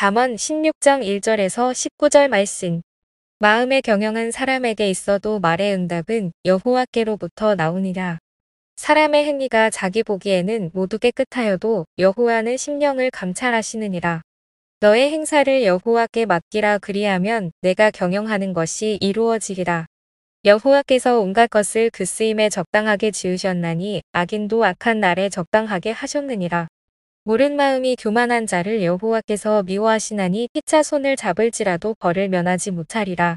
잠언 16장 1절에서 19절 말씀 마음에 경영한 사람에게 있어도 말의 응답은 여호와께로부터 나오니라. 사람의 행위가 자기 보기에는 모두 깨끗하여도 여호와는 심령을 감찰하시느니라. 너의 행사를 여호와께 맡기라 그리하면 내가 경영하는 것이 이루어지리라. 여호와께서 온갖 것을 그 쓰임에 적당하게 지으셨나니 악인도 악한 날에 적당하게 하셨느니라. 모른 마음이 교만한 자를 여호와께서 미워하시나니 피차 손을 잡을지라도 벌을 면하지 못하리라.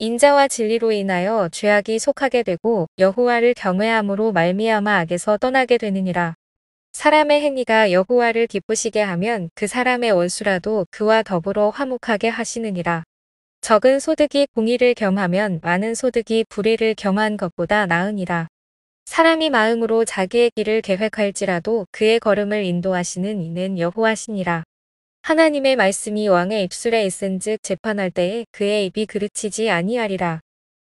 인자와 진리로 인하여 죄악이 속하게 되고 여호와를 경외함으로 말미암아 악에서 떠나게 되느니라. 사람의 행위가 여호와를 기쁘시게 하면 그 사람의 원수라도 그와 더불어 화목하게 하시느니라. 적은 소득이 공의를 겸하면 많은 소득이 불의를 겸한 것보다 나으니라. 사람이 마음으로 자기의 길을 계획할지라도 그의 걸음을 인도하시는 이는 여호와시니라. 하나님의 말씀이 왕의 입술에 있은즉 재판할 때에 그의 입이 그르치지 아니하리라.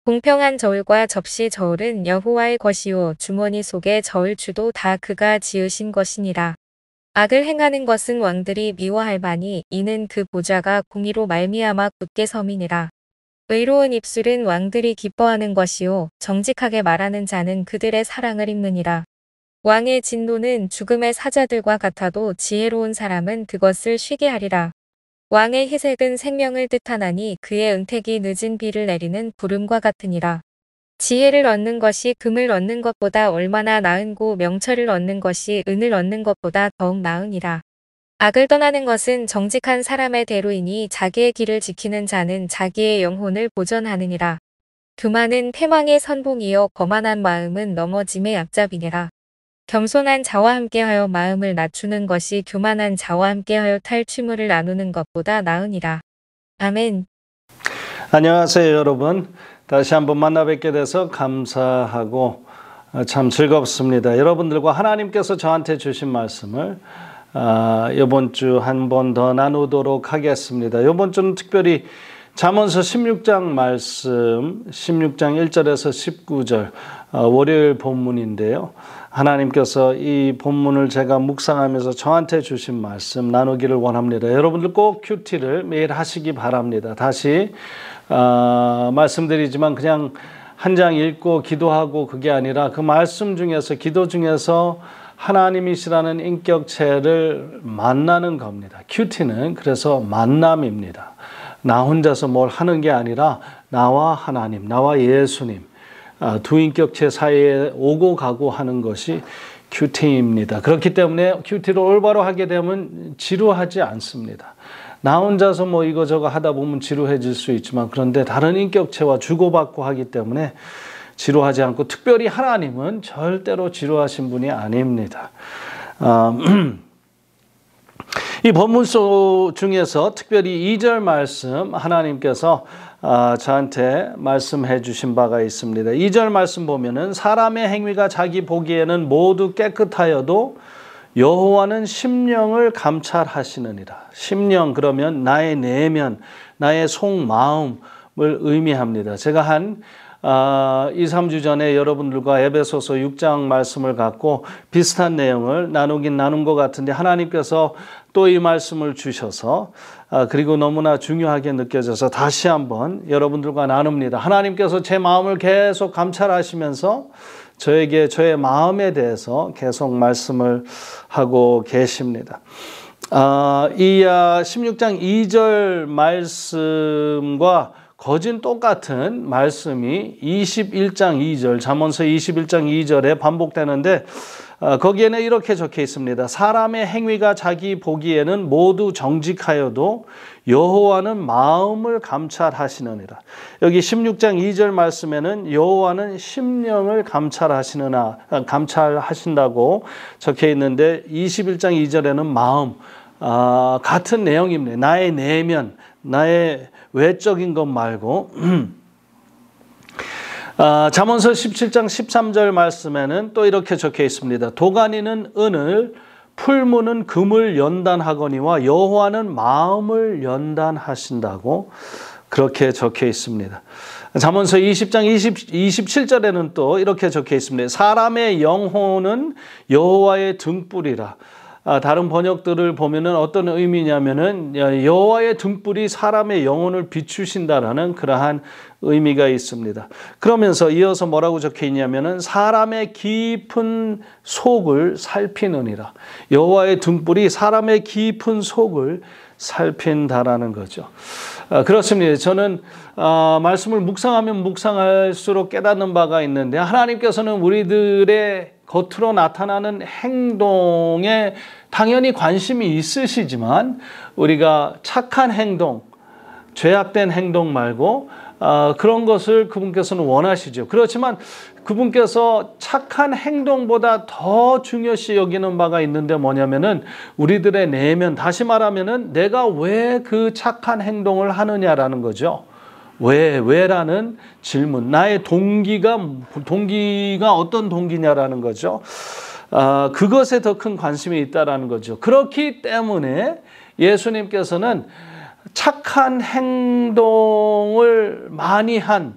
공평한 저울과 접시 저울은 여호와의 것이요 주머니 속의 저울추도 다 그가 지으신 것이니라. 악을 행하는 것은 왕들이 미워할 바니 이는 그 보좌가 공의로 말미암아 굳게 섬이니라. 의로운 입술은 왕들이 기뻐하는 것이요 정직하게 말하는 자는 그들의 사랑을 입느니라. 왕의 진노는 죽음의 사자들과 같아도 지혜로운 사람은 그것을 쉬게 하리라. 왕의 희색은 생명을 뜻하나니 그의 은택이 늦은 비를 내리는 구름과 같으니라. 지혜를 얻는 것이 금을 얻는 것보다 얼마나 나은고 명철을 얻는 것이 은을 얻는 것보다 더욱 나으니라. 악을 떠나는 것은 정직한 사람의 대로이니 자기의 길을 지키는 자는 자기의 영혼을 보전하느니라. 교만은 패망의 선봉이요 거만한 마음은 넘어짐의 약잡이니라 겸손한 자와 함께하여 마음을 낮추는 것이 교만한 자와 함께하여 탈취물을 나누는 것보다 나으니라. 아멘. 안녕하세요 여러분. 다시 한번 만나 뵙게 돼서 감사하고 어, 참 즐겁습니다. 여러분들과 하나님께서 저한테 주신 말씀을 아, 이번 주 한 번 더 나누도록 하겠습니다. 이번 주는 특별히 잠언서 16장 말씀 16장 1절에서 19절 어, 월요일 본문인데요. 하나님께서 이 본문을 제가 묵상하면서 저한테 주신 말씀 나누기를 원합니다. 여러분들 꼭 큐티를 매일 하시기 바랍니다. 다시 어, 말씀드리지만 그냥 한 장 읽고 기도하고 그게 아니라 그 말씀 중에서 기도 중에서 하나님이시라는 인격체를 만나는 겁니다. 큐티는 그래서 만남입니다. 나 혼자서 뭘 하는 게 아니라 나와 하나님, 나와 예수님 아, 두 인격체 사이에 오고 가고 하는 것이 큐티입니다. 그렇기 때문에 큐티를 올바로 하게 되면 지루하지 않습니다. 나 혼자서 뭐 이거저거 하다 보면 지루해질 수 있지만 그런데 다른 인격체와 주고받고 하기 때문에 지루하지 않고 특별히 하나님은 절대로 지루하신 분이 아닙니다. 아, 이 본문 중에서 특별히 2절 말씀 하나님께서 아, 저한테 말씀해 주신 바가 있습니다. 2절 말씀 보면은 사람의 행위가 자기 보기에는 모두 깨끗하여도 여호와는 심령을 감찰하시느니라. 심령 그러면 나의 내면, 나의 속마음을 의미합니다. 제가 한 아, 2, 3주 전에 여러분들과 에베소서 6장 말씀을 갖고 비슷한 내용을 나누긴 나눈 것 같은데 하나님께서 또 이 말씀을 주셔서 아, 그리고 너무나 중요하게 느껴져서 다시 한번 여러분들과 나눕니다. 하나님께서 제 마음을 계속 감찰하시면서 저에게 저의 마음에 대해서 계속 말씀을 하고 계십니다. 아, 이 16장 2절 말씀과 거진 똑같은 말씀이 21장 2절, 자언서 21장 2절에 반복되는데 어, 거기에는 이렇게 적혀 있습니다. 사람의 행위가 자기 보기에는 모두 정직하여도 여호와는 마음을 감찰하시느니라. 여기 16장 2절 말씀에는 여호와는 심령을 감찰하시느나 어, 감찰하신다고 적혀 있는데 21장 2절에는 마음 아, 같은 내용입니다. 나의 내면, 나의 외적인 것 말고 아, 잠언서 17장 13절 말씀에는 또 이렇게 적혀 있습니다. 도가니는 은을 풀무는 금을 연단하거니와 여호와는 마음을 연단하신다고 그렇게 적혀 있습니다. 잠언서 20장 20, 27절에는 또 이렇게 적혀 있습니다. 사람의 영혼은 여호와의 등불이라 아, 다른 번역들을 보면은 어떤 의미냐면은 여호와의 등불이 사람의 영혼을 비추신다라는 그러한 의미가 있습니다. 그러면서 이어서 뭐라고 적혀 있냐면은 사람의 깊은 속을 살피느니라. 여호와의 등불이 사람의 깊은 속을 살핀다라는 거죠. 아, 그렇습니다. 저는 아, 말씀을 묵상하면 묵상할수록 깨닫는 바가 있는데 하나님께서는 우리들의 겉으로 나타나는 행동에 당연히 관심이 있으시지만 우리가 착한 행동, 죄악된 행동 말고 아, 그런 것을 그분께서는 원하시죠. 그렇지만 그분께서 착한 행동보다 더 중요시 여기는 바가 있는데 뭐냐면은 우리들의 내면, 다시 말하면은 내가 왜 그 착한 행동을 하느냐라는 거죠. 왜, 왜라는 질문. 나의 동기가, 동기가 어떤 동기냐라는 거죠. 어, 그것에 더 큰 관심이 있다라는 거죠. 그렇기 때문에 예수님께서는 착한 행동을 많이 한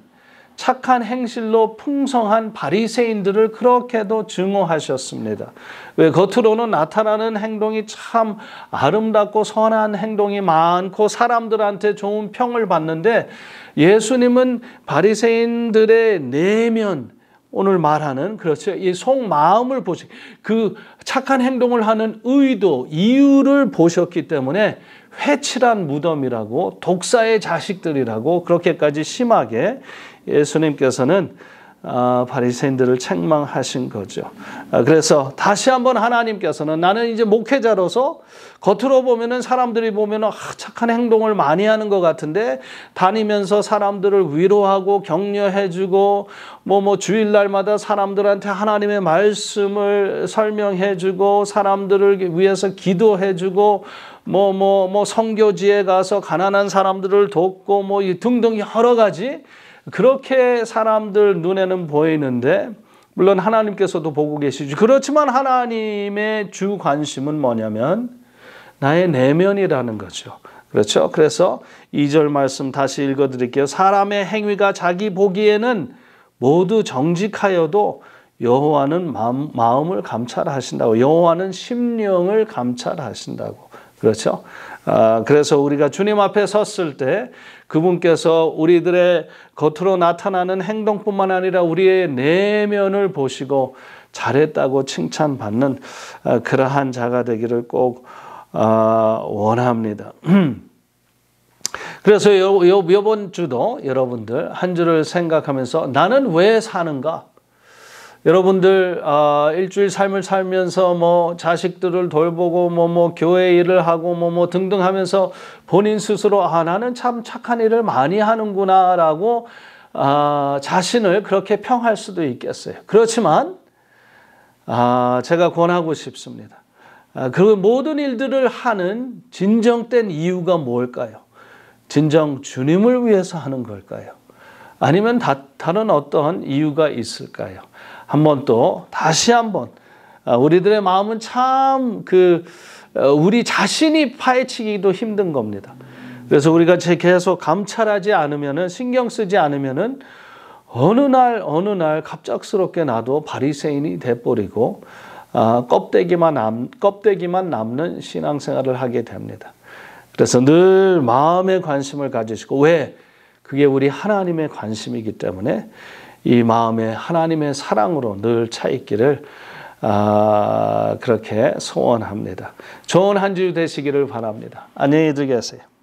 착한 행실로 풍성한 바리새인들을 그렇게도 증오하셨습니다. 왜 겉으로는 나타나는 행동이 참 아름답고 선한 행동이 많고 사람들한테 좋은 평을 받는데 예수님은 바리새인들의 내면 오늘 말하는 그렇죠. 이 속마음을 보시 그 착한 행동을 하는 의도, 이유를 보셨기 때문에 회칠한 무덤이라고 독사의 자식들이라고 그렇게까지 심하게 예수님께서는 아, 바리새인들을 책망하신 거죠. 아, 그래서 다시 한번 하나님께서는 나는 이제 목회자로서 겉으로 보면은 사람들이 보면은 아, 착한 행동을 많이 하는 것 같은데 다니면서 사람들을 위로하고 격려해주고 뭐뭐 뭐 주일날마다 사람들한테 하나님의 말씀을 설명해주고 사람들을 위해서 기도해주고 뭐 뭐, 뭐 성교지에 가서 가난한 사람들을 돕고 뭐 등등 여러 가지. 그렇게 사람들 눈에는 보이는데 물론 하나님께서도 보고 계시죠. 그렇지만 하나님의 주 관심은 뭐냐면 나의 내면이라는 거죠. 그렇죠? 그래서 이절 말씀 다시 읽어 드릴게요. 사람의 행위가 자기 보기에는 모두 정직하여도 여호와는 마음, 마음을 감찰하신다고 여호와는 심령을 감찰하신다고 그렇죠? 아, 그래서 우리가 주님 앞에 섰을 때 그분께서 우리들의 겉으로 나타나는 행동뿐만 아니라 우리의 내면을 보시고 잘했다고 칭찬받는 아, 그러한 자가 되기를 꼭 아, 원합니다. 그래서 요, 요, 요번 주도 여러분들 한 주를 생각하면서 나는 왜 사는가? 여러분들 아, 일주일 삶을 살면서 뭐 자식들을 돌보고 뭐뭐 뭐 교회 일을 하고 뭐뭐 뭐 등등 하면서 본인 스스로 아 나는 참 착한 일을 많이 하는구나라고 아, 자신을 그렇게 평할 수도 있겠어요. 그렇지만 아, 제가 권하고 싶습니다. 아, 그 모든 일들을 하는 진정된 이유가 뭘까요? 진정 주님을 위해서 하는 걸까요? 아니면 다, 다른 어떤 이유가 있을까요? 한번 또 다시 한번 아, 우리들의 마음은 참그 어, 우리 자신이 파헤치기도 힘든 겁니다. 그래서 우리가 계속 감찰하지 않으면은 신경 쓰지 않으면은 어느 날 어느 날 갑작스럽게 나도 바리새인이 돼버리고 아, 껍데기만 남, 껍데기만 남는 신앙생활을 하게 됩니다. 그래서 늘 마음에 관심을 가지시고 왜 그게 우리 하나님의 관심이기 때문에 이 마음에 하나님의 사랑으로 늘 차 있기를 아, 그렇게 소원합니다. 좋은 한 주 되시기를 바랍니다. 안녕히 계세요.